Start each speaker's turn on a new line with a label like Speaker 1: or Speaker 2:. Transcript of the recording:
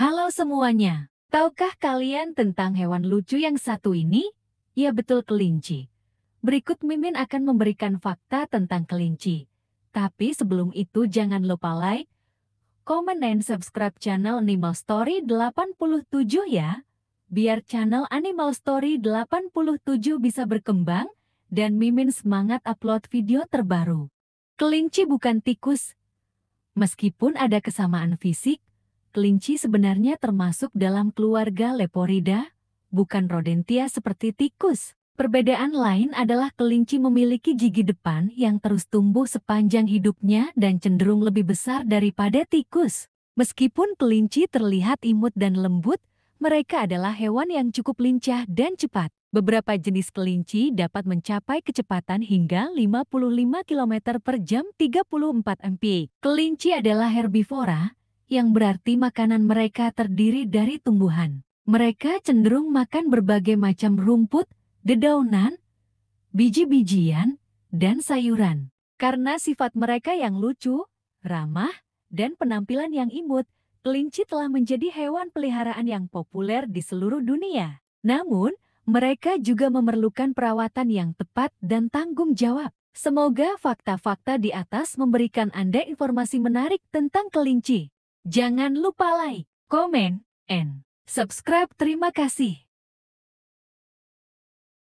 Speaker 1: Halo semuanya, tahukah kalian tentang hewan lucu yang satu ini? Ya betul kelinci. Berikut Mimin akan memberikan fakta tentang kelinci. Tapi sebelum itu jangan lupa like, komen dan subscribe channel Animal Story 87 ya. Biar channel Animal Story 87 bisa berkembang dan Mimin semangat upload video terbaru. Kelinci bukan tikus. Meskipun ada kesamaan fisik, kelinci sebenarnya termasuk dalam keluarga Leporida, bukan rodentia seperti tikus. Perbedaan lain adalah kelinci memiliki gigi depan yang terus tumbuh sepanjang hidupnya dan cenderung lebih besar daripada tikus. Meskipun kelinci terlihat imut dan lembut, mereka adalah hewan yang cukup lincah dan cepat. Beberapa jenis kelinci dapat mencapai kecepatan hingga 55 km per jam 34 mph. Kelinci adalah herbivora, yang berarti makanan mereka terdiri dari tumbuhan. Mereka cenderung makan berbagai macam rumput, dedaunan, biji-bijian, dan sayuran. Karena sifat mereka yang lucu, ramah, dan penampilan yang imut, kelinci telah menjadi hewan peliharaan yang populer di seluruh dunia. Namun, mereka juga memerlukan perawatan yang tepat dan tanggung jawab. Semoga fakta-fakta di atas memberikan Anda informasi menarik tentang kelinci. Jangan lupa like, komen, and subscribe. Terima kasih.